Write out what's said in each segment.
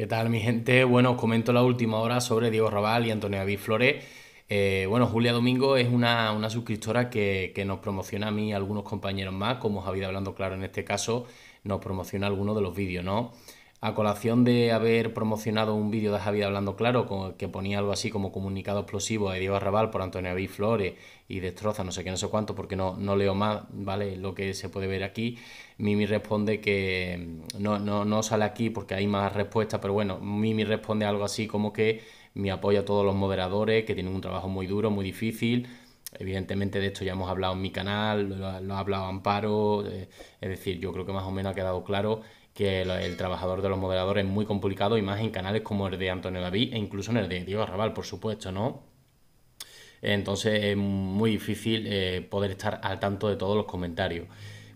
¿Qué tal, mi gente? Bueno, os comento la última hora sobre Diego Raval y Antonio David Flores. Eh, bueno, Julia Domingo es una, suscriptora que, nos promociona a mí y algunos compañeros más, como Javier Hablando Claro en este caso, nos promociona algunos de los vídeos, ¿no? a colación de haber promocionado un vídeo de Javier hablando claro que ponía algo así como comunicado explosivo de Diego Arrabal por Antonio Aví Flores y destroza no sé qué, no sé cuánto, porque no, no leo más, ¿vale? Lo que se puede ver aquí. Mimi responde que mm, no, no, sale aquí porque hay más respuestas, pero bueno, Mimi responde algo así como que me apoya a todos los moderadores, que tienen un trabajo muy duro, muy difícil. Evidentemente de esto ya hemos hablado en mi canal, lo, ha hablado Amparo, eh, es decir, yo creo que más o menos ha quedado claro que el trabajador de los moderadores es muy complicado y más en canales como el de Antonio David e incluso en el de Diego Arrabal, por supuesto, ¿no? Entonces es muy difícil eh, poder estar al tanto de todos los comentarios.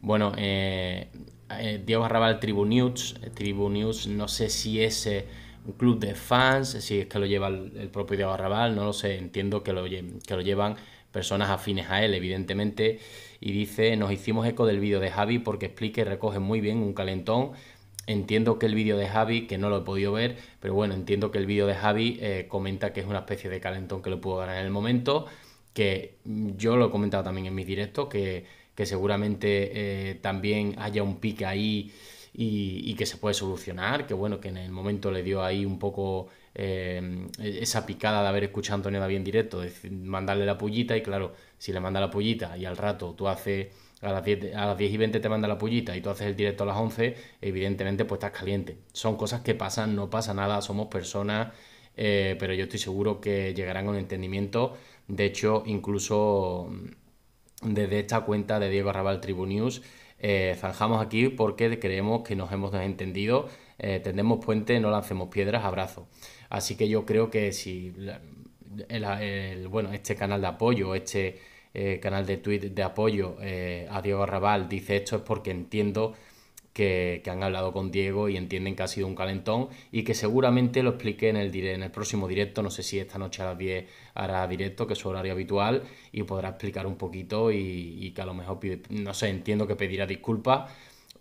Bueno, eh, eh, Diego Arrabal Tribu News, Tribu News, no sé si es un club de fans, si es que lo lleva el, propio Diego Arrabal, no lo sé, entiendo que lo, que lo llevan personas afines a él, evidentemente, y dice, nos hicimos eco del vídeo de Javi porque explique y recoge muy bien un calentón. Entiendo que el vídeo de Javi, que no lo he podido ver, pero bueno, entiendo que el vídeo de Javi eh, comenta que es una especie de calentón que lo puedo dar en el momento, que yo lo he comentado también en mi directo que, seguramente eh, también haya un pique ahí y, que se puede solucionar, que bueno, que en el momento le dio ahí un poco eh, e-, esa picada de haber escuchado a Antonio David en directo, de mandarle la pullita y claro, si le manda la pullita y al rato tú haces... A las, 10, a las 10 y 20 te manda la pullita y tú haces el directo a las 11, evidentemente pues estás caliente. Son cosas que pasan, no pasa nada, somos personas, eh, pero yo estoy seguro que llegarán a un entendimiento. De hecho, incluso desde esta cuenta de Diego Arrabal Tribu News. Eh, zanjamos aquí porque creemos que nos hemos entendido. Eh, tendemos puente, no lancemos piedras, abrazo. Así que yo creo que si bueno, este canal de apoyo, este eh, canal de tuit de apoyo a Diego Arrabal dice esto es porque entiendo que, han hablado con Diego y entienden que ha sido un calentón y que seguramente lo explique en el, en el próximo directo, no sé si esta noche a las 10 hará directo, que es su horario habitual, y podrá explicar un poquito y, que a lo mejor, no sé, entiendo que pedirá disculpas.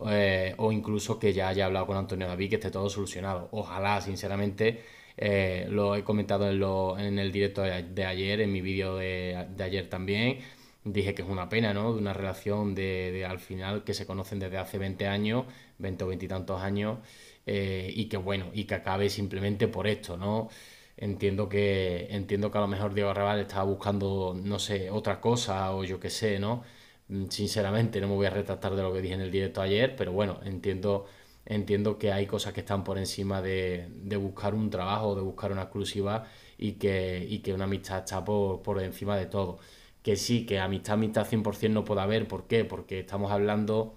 Eh, o incluso que ya haya hablado con Antonio David, que esté todo solucionado. Ojalá, sinceramente, eh, lo he comentado en, lo, en, el directo de ayer, en mi vídeo de, de ayer también dije que es una pena, ¿no? De una relación de, al final que se conocen desde hace 20 años, 20 o 20 y tantos años, eh, y que bueno, y que acabe simplemente por esto, ¿no? Entiendo que, entiendo que a lo mejor Diego Arrabal estaba buscando, no sé, otra cosa o yo qué sé, ¿no? Mm, sinceramente no me voy a retratar de lo que dije en el directo ayer, pero bueno, entiendo, entiendo que hay cosas que están por encima de, de buscar un trabajo, de buscar una exclusiva y que, y que una amistad está por, por encima de todo que sí, que amistad, amistad 100% no puede haber. ¿Por qué? Porque estamos hablando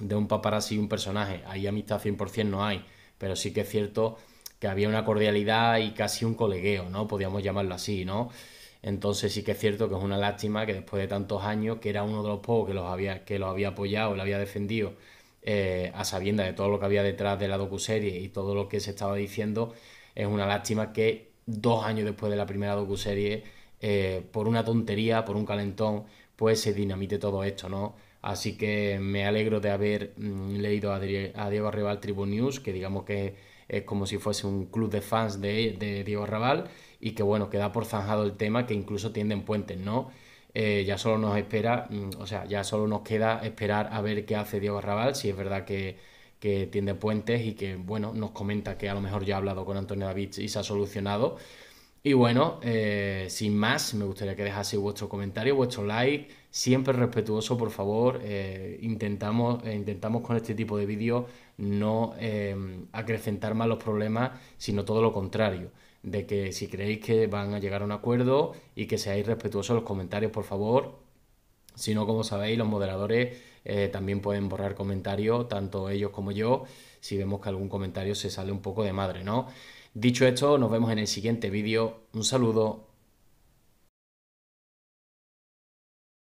de un paparazzi y un personaje. Ahí amistad 100% no hay. Pero sí que es cierto que había una cordialidad y casi un colegueo, ¿no? Podríamos llamarlo así, ¿no? Entonces sí que es cierto que es una lástima que después de tantos años, que era uno de los pocos que los había, que los había apoyado, lo había defendido, eh, a sabienda de todo lo que había detrás de la docuserie y todo lo que se estaba diciendo, es una lástima que dos años después de la primera docuserie eh, por una tontería, por un calentón, pues se dinamite todo esto, ¿no? Así que me alegro de haber mm, leído a, Diego Arrabal Tribune News, que digamos que es como si fuese un club de fans de, de Diego Arrabal, y que bueno, queda por zanjado el tema, que incluso tienden puentes, ¿no? Eh, ya solo nos espera, mm, o sea, ya solo nos queda esperar a ver qué hace Diego Arrabal, si es verdad que, que tiende puentes y que, bueno, nos comenta que a lo mejor ya ha hablado con Antonio David y se ha solucionado, y bueno, eh, sin más, me gustaría que dejase vuestro comentario, vuestro like, siempre respetuoso, por favor. Eh, intentamos, eh, intentamos con este tipo de vídeos no em, acrecentar más los problemas, sino todo lo contrario. De que si creéis que van a llegar a un acuerdo y que seáis respetuosos en los comentarios, por favor. Si no, como sabéis, los moderadores eh, también pueden borrar comentarios, tanto ellos como yo, si vemos que algún comentario se sale un poco de madre, ¿no? Dicho esto, nos vemos en el siguiente vídeo. Un saludo.